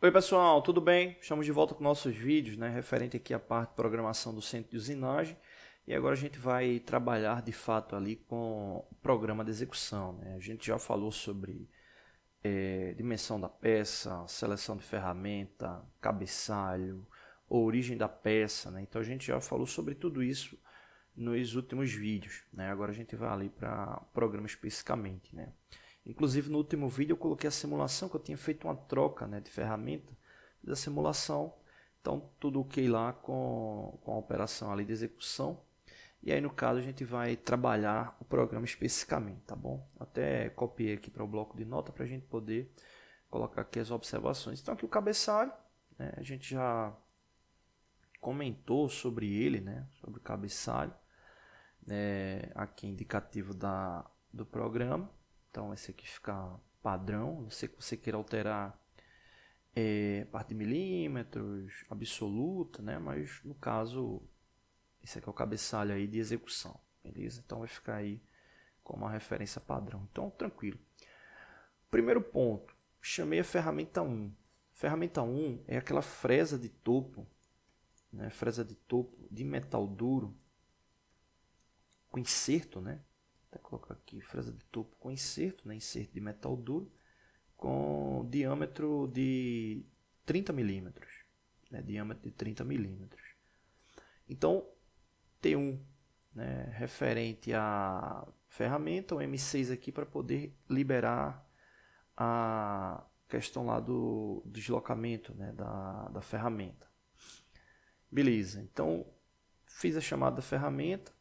Oi pessoal, tudo bem? Estamos de volta com nossos vídeos, né, referente aqui à parte de programação do centro de usinagem. E agora a gente vai trabalhar de fato ali com o programa de execução. Né? A gente já falou sobre é, dimensão da peça, seleção de ferramenta, cabeçalho, origem da peça. Né? Então a gente já falou sobre tudo isso nos últimos vídeos. Né? Agora a gente vai ali para programa especificamente. Né? Inclusive no último vídeo eu coloquei a simulação que eu tinha feito uma troca né, de ferramenta da simulação. Então tudo ok lá com, com a operação ali de execução. E aí no caso a gente vai trabalhar o programa especificamente, tá bom? Até copiei aqui para o bloco de nota para a gente poder colocar aqui as observações. Então aqui o cabeçalho, né, a gente já comentou sobre ele, né, sobre o cabeçalho, né, aqui indicativo da, do programa. Então esse aqui fica padrão, não sei que você queira alterar é, parte de milímetros, absoluta, né? Mas no caso, esse aqui é o cabeçalho aí de execução, beleza? Então vai ficar aí como uma referência padrão. Então tranquilo. Primeiro ponto, chamei a ferramenta 1. Ferramenta 1 é aquela fresa de topo, né? Fresa de topo de metal duro com inserto, né? Vou colocar aqui fresa de topo com inserto, né? inserto de metal duro, com diâmetro de 30 milímetros. Né? Diâmetro de 30 milímetros. Então, T1 né? referente à ferramenta, o M6 aqui para poder liberar a questão lá do deslocamento né? da, da ferramenta. Beleza, então fiz a chamada da ferramenta,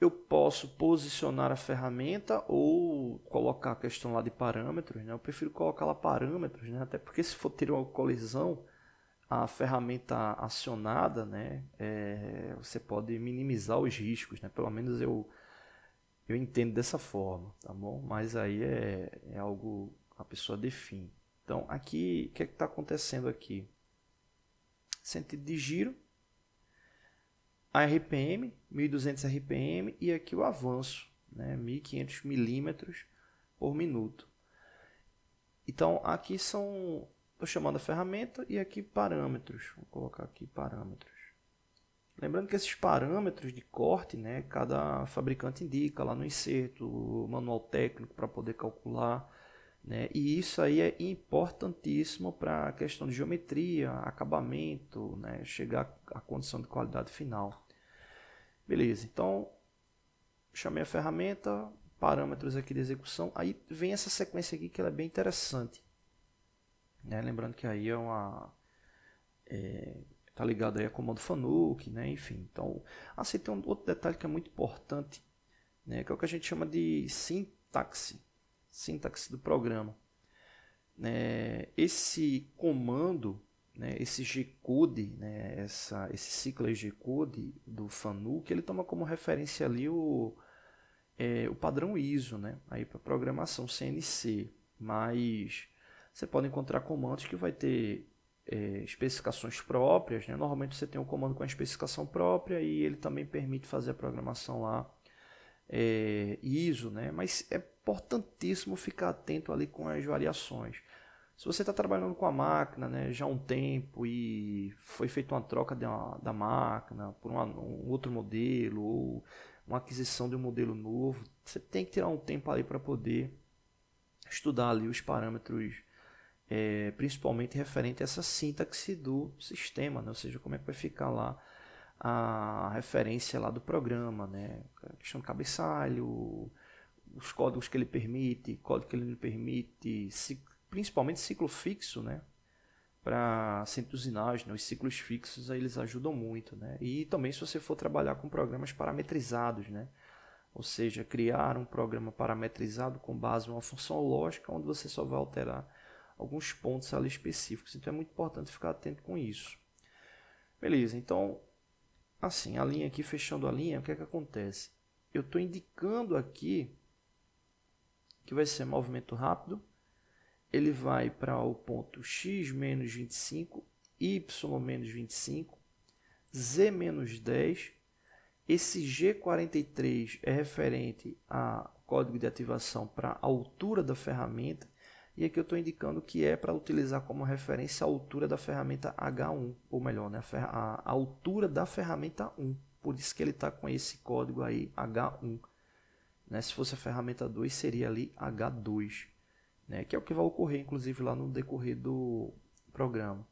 eu posso posicionar a ferramenta ou colocar a questão lá de parâmetros, né? Eu prefiro colocar lá parâmetros, né? Até porque se for ter uma colisão, a ferramenta acionada, né? É, você pode minimizar os riscos, né? Pelo menos eu eu entendo dessa forma, tá bom? Mas aí é, é algo a pessoa define. Então aqui, o que é está acontecendo aqui? Sentido de giro, a RPM, 1200 RPM, e aqui o avanço, né, 1500 milímetros por minuto. Então aqui são, estou chamando a ferramenta e aqui parâmetros, vou colocar aqui parâmetros. Lembrando que esses parâmetros de corte, né, cada fabricante indica lá no inserto, manual técnico para poder calcular, né, e isso aí é importantíssimo para a questão de geometria, acabamento, né, chegar à condição de qualidade final. Beleza, então chamei a ferramenta, parâmetros aqui de execução. Aí vem essa sequência aqui que ela é bem interessante. Né? Lembrando que aí é uma... É, tá ligado aí a comando Fanuc, né? enfim. Então, assim, tem um outro detalhe que é muito importante, né? que é o que a gente chama de sintaxe. Sintaxe do programa. Né? Esse comando né? Esse G-Code, né? Essa, esse ciclo G-Code do FANUC, ele toma como referência ali o, é, o padrão ISO né? para programação CNC, mas você pode encontrar comandos que vai ter é, especificações próprias. Né? Normalmente você tem um comando com a especificação própria e ele também permite fazer a programação lá é, ISO, né? mas é importantíssimo ficar atento ali com as variações. Se você está trabalhando com a máquina né, já há um tempo e foi feita uma troca uma, da máquina por uma, um outro modelo ou uma aquisição de um modelo novo, você tem que tirar um tempo ali para poder estudar ali os parâmetros, é, principalmente referente a essa sintaxe do sistema, né, ou seja, como é que vai ficar lá a referência lá do programa, né, a questão do cabeçalho, os códigos que ele permite, código que ele não permite, se principalmente ciclo fixo, né? Para centros né? os ciclos fixos eles ajudam muito, né? E também se você for trabalhar com programas parametrizados, né? Ou seja, criar um programa parametrizado com base em uma função lógica onde você só vai alterar alguns pontos ali específicos. Então é muito importante ficar atento com isso. Beleza, então assim, a linha aqui, fechando a linha, o que é que acontece? Eu estou indicando aqui que vai ser movimento rápido, ele vai para o ponto x menos 25, y menos 25, z menos 10. Esse G43 é referente ao código de ativação para a altura da ferramenta, e aqui eu estou indicando que é para utilizar como referência a altura da ferramenta H1, ou melhor, né, a, a altura da ferramenta 1. Por isso que ele está com esse código aí, H1. Né? Se fosse a ferramenta 2, seria ali H2 né, que é o que vai ocorrer, inclusive, lá no decorrer do programa.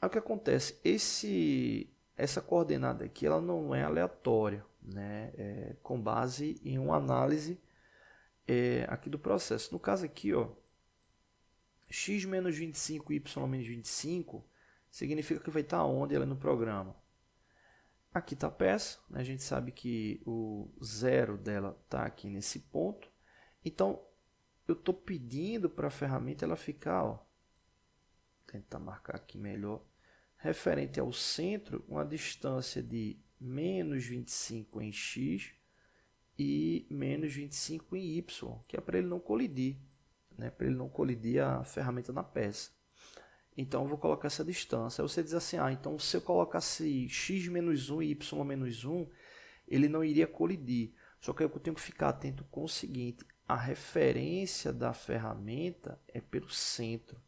Aí o que acontece? Esse, essa coordenada aqui ela não é aleatória, né, é, com base em uma análise é, aqui do processo. No caso aqui, ó, x menos 25 y menos 25 significa que vai estar onde ela é no programa. Aqui está a peça, né? a gente sabe que o zero dela está aqui nesse ponto. Então, eu estou pedindo para a ferramenta ela ficar, ó, tentar marcar aqui melhor, referente ao centro, uma distância de menos 25 em x e menos 25 em y, que é para ele não colidir, né? para ele não colidir a ferramenta na peça. Então, eu vou colocar essa distância. Aí você diz assim, ah, então se eu colocasse x menos 1 e y menos 1, ele não iria colidir. Só que eu tenho que ficar atento com o seguinte, a referência da ferramenta é pelo centro.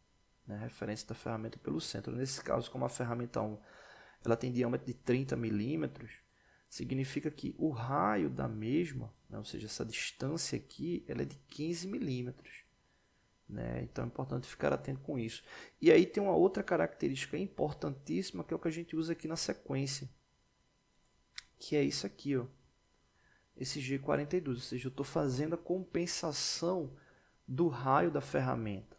Né? A referência da ferramenta é pelo centro. Nesse caso, como a ferramenta 1 ela tem diâmetro de 30 milímetros, significa que o raio da mesma, né? ou seja, essa distância aqui, ela é de 15 milímetros. Né? Então é importante ficar atento com isso. E aí tem uma outra característica importantíssima que é o que a gente usa aqui na sequência, que é isso aqui, ó esse G42, ou seja, eu estou fazendo a compensação do raio da ferramenta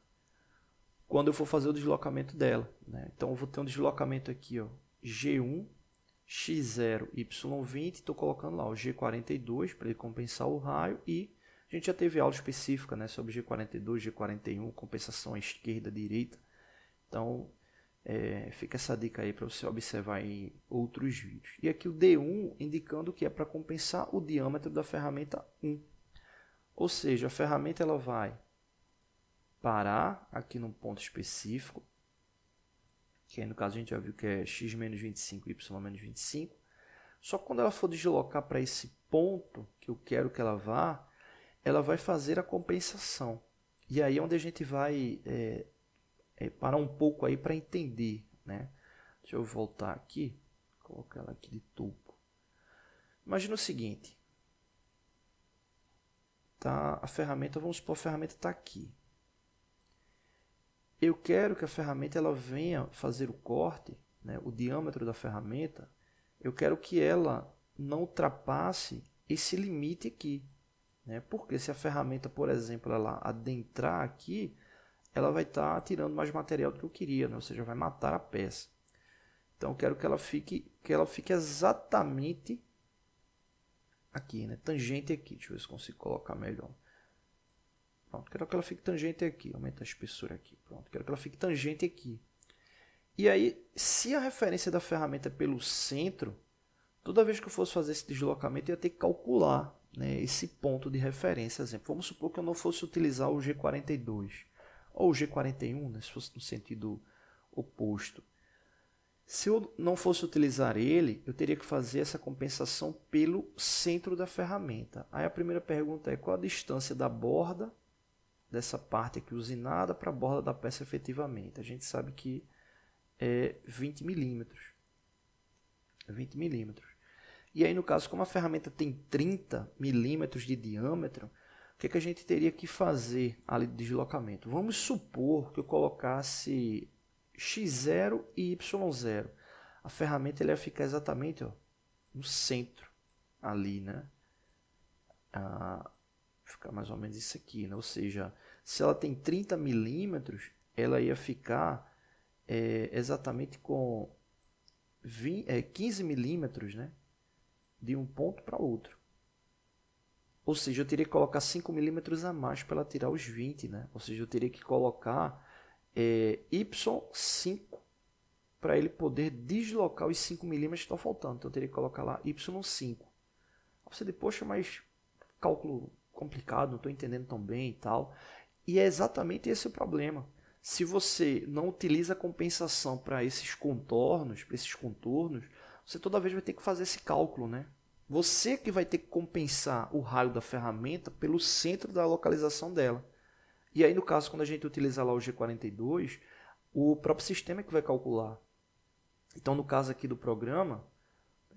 quando eu for fazer o deslocamento dela. Né? Então eu vou ter um deslocamento aqui ó, G1, X0, Y20, estou colocando lá o G42 para ele compensar o raio e a gente já teve aula específica né, sobre G42, G41, compensação à esquerda, à direita. Então é, fica essa dica aí para você observar em outros vídeos. E aqui o D1 indicando que é para compensar o diâmetro da ferramenta 1. Ou seja, a ferramenta ela vai parar aqui num ponto específico, que aí no caso a gente já viu que é x menos 25, y menos 25. Só que quando ela for deslocar para esse ponto que eu quero que ela vá, ela vai fazer a compensação. E aí é onde a gente vai é, é, parar um pouco aí para entender, né? Deixa eu voltar aqui, colocar ela aqui de topo. Imagina o seguinte, tá? A ferramenta, vamos supor, a ferramenta está aqui. Eu quero que a ferramenta ela venha fazer o corte, né? O diâmetro da ferramenta, eu quero que ela não ultrapasse esse limite aqui, né? Porque se a ferramenta, por exemplo, ela adentrar aqui, ela vai estar tá tirando mais material do que eu queria, né? ou seja, vai matar a peça. Então eu quero que ela fique, que ela fique exatamente aqui, né? tangente aqui. Deixa eu ver se consigo colocar melhor. Pronto, quero que ela fique tangente aqui. Aumenta a espessura aqui. Pronto, quero que ela fique tangente aqui. E aí, se a referência da ferramenta é pelo centro, toda vez que eu fosse fazer esse deslocamento, eu ia ter que calcular né, esse ponto de referência. Exemplo, vamos supor que eu não fosse utilizar o G42 ou o G41, né, se fosse no sentido oposto. Se eu não fosse utilizar ele, eu teria que fazer essa compensação pelo centro da ferramenta. Aí a primeira pergunta é qual a distância da borda dessa parte aqui usinada para a borda da peça efetivamente. A gente sabe que é 20 milímetros. 20 milímetros. E aí, no caso, como a ferramenta tem 30 milímetros de diâmetro, que, que a gente teria que fazer ali de deslocamento? Vamos supor que eu colocasse x0 e y0. A ferramenta ia ficar exatamente ó, no centro, ali, né? Ah, ficar mais ou menos isso aqui, né? Ou seja, se ela tem 30 milímetros, ela ia ficar é, exatamente com 20, é, 15 milímetros, né? De um ponto para outro. Ou seja, eu teria que colocar 5 milímetros a mais para ela tirar os 20, né? Ou seja, eu teria que colocar é, Y5 para ele poder deslocar os 5 milímetros que estão faltando. Então eu teria que colocar lá Y5. Você diz, poxa, mas cálculo complicado, não estou entendendo tão bem e tal. E é exatamente esse o problema. Se você não utiliza a compensação para esses contornos, para esses contornos, você toda vez vai ter que fazer esse cálculo, né? Você que vai ter que compensar o raio da ferramenta pelo centro da localização dela. E aí, no caso, quando a gente utilizar lá o G42, o próprio sistema é que vai calcular. Então, no caso aqui do programa,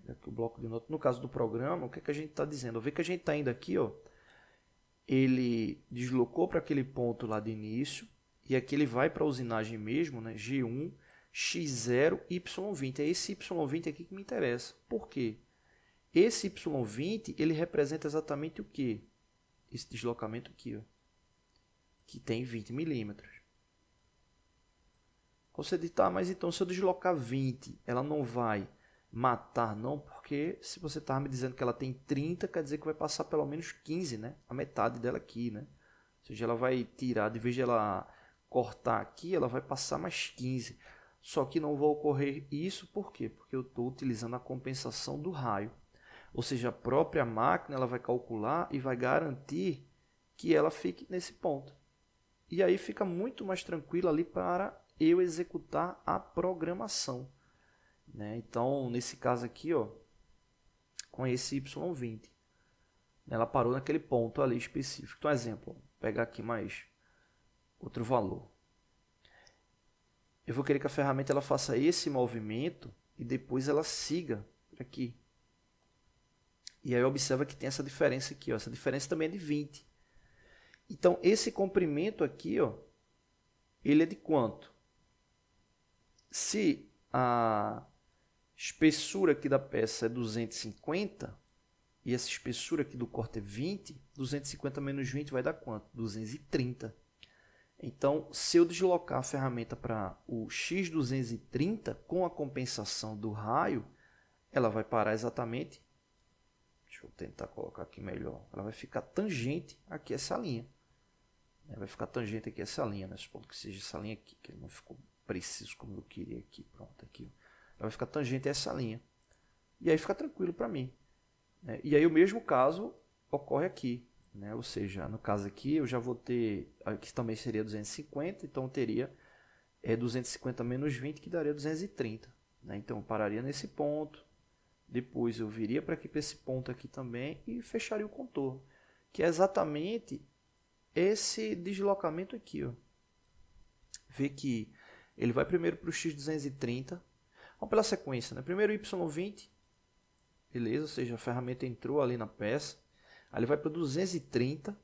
aqui o bloco de nota, no caso do programa, o que, é que a gente está dizendo? Vê que a gente está indo aqui, ó, ele deslocou para aquele ponto lá de início, e aqui ele vai para a usinagem mesmo, né? G1, X0, Y20. É esse Y20 aqui que me interessa. Por quê? Esse Y20, ele representa exatamente o que? Esse deslocamento aqui, ó, que tem 20 milímetros. Você diz, tá, mas então se eu deslocar 20, ela não vai matar não, porque se você está me dizendo que ela tem 30, quer dizer que vai passar pelo menos 15, né? A metade dela aqui, né? Ou seja, ela vai tirar, de vez de ela cortar aqui, ela vai passar mais 15. Só que não vai ocorrer isso, por quê? Porque eu estou utilizando a compensação do raio. Ou seja, a própria máquina ela vai calcular e vai garantir que ela fique nesse ponto. E aí fica muito mais tranquilo ali para eu executar a programação. Né? Então, nesse caso aqui, ó, com esse Y20, né? ela parou naquele ponto ali específico. Então, exemplo, vou pegar aqui mais outro valor. Eu vou querer que a ferramenta ela faça esse movimento e depois ela siga aqui. E aí observa que tem essa diferença aqui, ó, essa diferença também é de 20. Então, esse comprimento aqui, ó, ele é de quanto? Se a espessura aqui da peça é 250 e essa espessura aqui do corte é 20, 250 menos 20 vai dar quanto? 230. Então, se eu deslocar a ferramenta para o x230 com a compensação do raio, ela vai parar exatamente Deixa eu tentar colocar aqui melhor. Ela vai ficar tangente aqui essa linha. Né, vai ficar tangente aqui essa linha, né? Supondo que seja essa linha aqui, que ele não ficou preciso como eu queria aqui. Pronto, aqui. Ela vai ficar tangente a essa linha. E aí fica tranquilo para mim. Né? E aí o mesmo caso ocorre aqui. Né? Ou seja, no caso aqui eu já vou ter, aqui ah, também seria 250, então eu teria é, 250 menos 20 que daria 230. Né? Então eu pararia nesse ponto, depois eu viria para aqui para esse ponto aqui também e fecharia o contorno, que é exatamente esse deslocamento aqui, ó. Vê que ele vai primeiro para o x230. Vamos pela sequência, né? Primeiro y20, beleza, ou seja, a ferramenta entrou ali na peça. Aí ele vai para 230,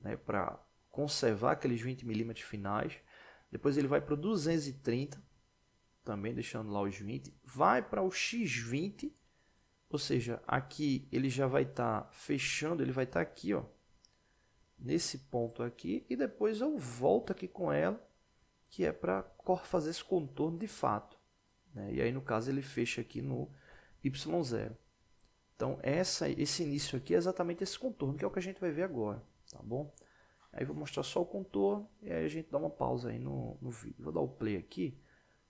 né, para conservar aqueles 20 milímetros finais. Depois ele vai para o 230, também deixando lá os 20. Vai para o x20, ou seja, aqui ele já vai estar tá fechando, ele vai estar tá aqui, ó, nesse ponto aqui, e depois eu volto aqui com ela, que é para fazer esse contorno de fato. Né? E aí, no caso, ele fecha aqui no Y0. Então, essa, esse início aqui é exatamente esse contorno, que é o que a gente vai ver agora, tá bom? Aí vou mostrar só o contorno e aí a gente dá uma pausa aí no, no vídeo. Vou dar o play aqui,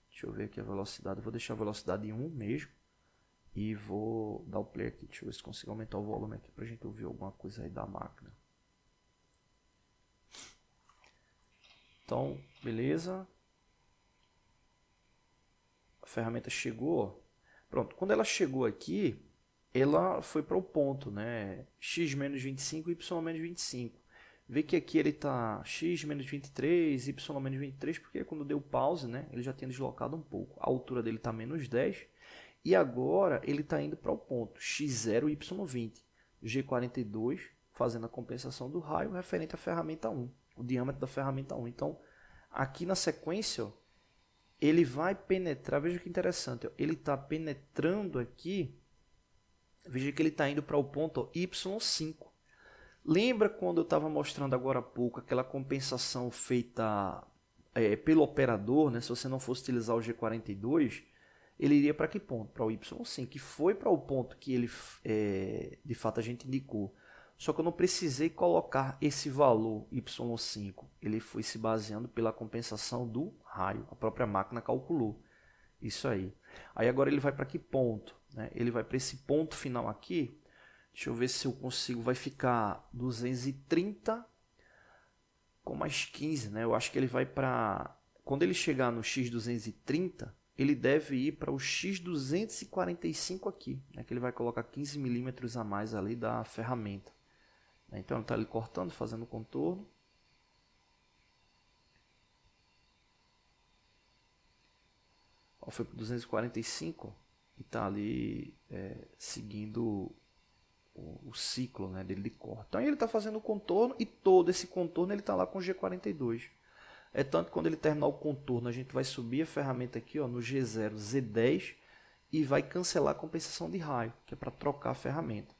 deixa eu ver aqui a velocidade, vou deixar a velocidade em 1 mesmo. E vou dar o play aqui, deixa eu ver se consigo aumentar o volume aqui pra gente ouvir alguma coisa aí da máquina. Então, beleza. A ferramenta chegou. Pronto, quando ela chegou aqui, ela foi para o ponto, né? x menos 25, y menos 25. Vê que aqui ele está x menos 23, y menos 23, porque quando deu pause, né, ele já tinha deslocado um pouco. A altura dele está menos 10 e agora ele está indo para o ponto X0Y20, G42, fazendo a compensação do raio referente à ferramenta 1, o diâmetro da ferramenta 1. Então, aqui na sequência, ó, ele vai penetrar, veja que interessante, ó, ele está penetrando aqui, veja que ele está indo para o ponto ó, Y5. Lembra quando eu estava mostrando agora há pouco aquela compensação feita é, pelo operador, né? se você não fosse utilizar o G42, ele iria para que ponto? Para o Y5, que foi para o ponto que ele, é, de fato, a gente indicou. Só que eu não precisei colocar esse valor Y5. Ele foi se baseando pela compensação do raio. A própria máquina calculou isso aí. Aí agora ele vai para que ponto? Né? Ele vai para esse ponto final aqui. Deixa eu ver se eu consigo. Vai ficar 230 com mais 15. Né? Eu acho que ele vai para... Quando ele chegar no x230, ele deve ir para o X245 aqui, né, que ele vai colocar 15 milímetros a mais ali da ferramenta. Né. Então ele está ali cortando, fazendo o contorno. Ó, foi para 245 e está ali é, seguindo o, o, ciclo né, dele de corte. Então ele está fazendo o contorno e todo esse contorno ele está lá com G42. É tanto que quando ele terminar o contorno, a gente vai subir a ferramenta aqui ó, no G0, Z10 e vai cancelar a compensação de raio, que é para trocar a ferramenta.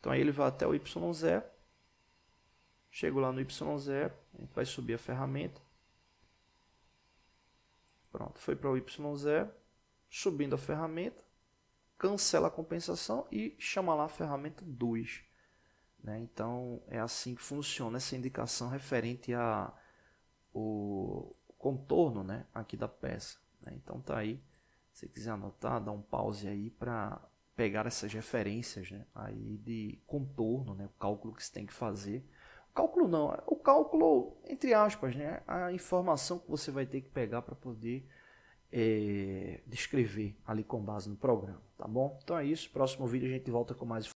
Então aí ele vai até o Y0, chego lá no Y0, a gente vai subir a ferramenta. Pronto, foi para o Y0, subindo a ferramenta, cancela a compensação e chama lá a ferramenta 2. Né? Então é assim que funciona essa indicação referente a o contorno né, aqui da peça. Né? Então tá aí, se quiser anotar, dá um pause aí para pegar essas referências né, aí de contorno, né, o cálculo que você tem que fazer. cálculo não, o cálculo entre aspas, né, a informação que você vai ter que pegar para poder é, descrever ali com base no programa, tá bom? Então é isso, próximo vídeo a gente volta com mais